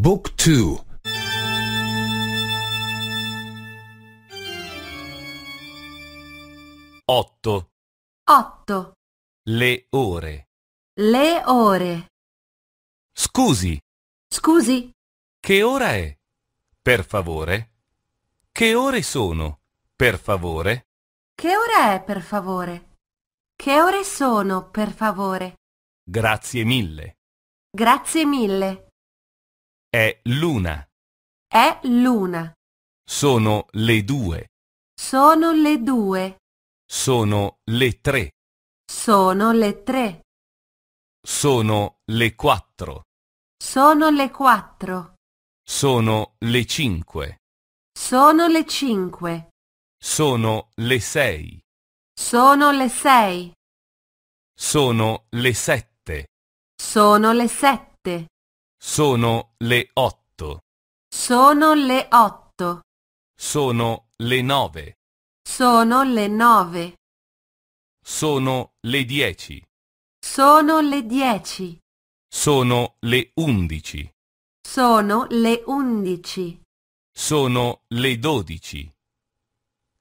Book 2 8 8 Le ore Le ore Scusi Scusi Che ora è? Per favore Che ore sono? Per favore Che ora è, per favore? Che ore sono, per favore? Grazie mille Grazie mille è l'una. È l'una. Sono le due. Sono le due. Sono le tre. Sono le tre. Sono le quattro. Sono le quattro. Sono le cinque. Sono le cinque. Sono le sei. Sono le sei. Sono le sette. Sono le sette. Sono le otto. Sono le otto. Sono le nove. Sono le nove. Sono le dieci. Sono le dieci. Sono le undici. Sono le undici. Sono le dodici.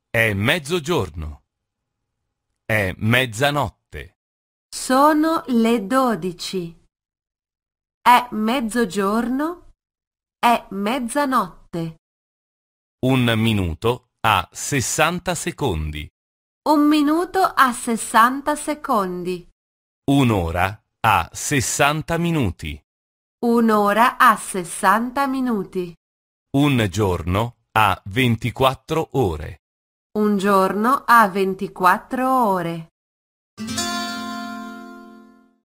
È mezzogiorno. È mezzanotte. Sono le dodici. È mezzogiorno. È mezzanotte. Un minuto a 60 secondi. Un minuto a 60 secondi. Un'ora a 60 minuti. Un'ora a 60 minuti. Un giorno a 24 ore. Un giorno a 24 ore.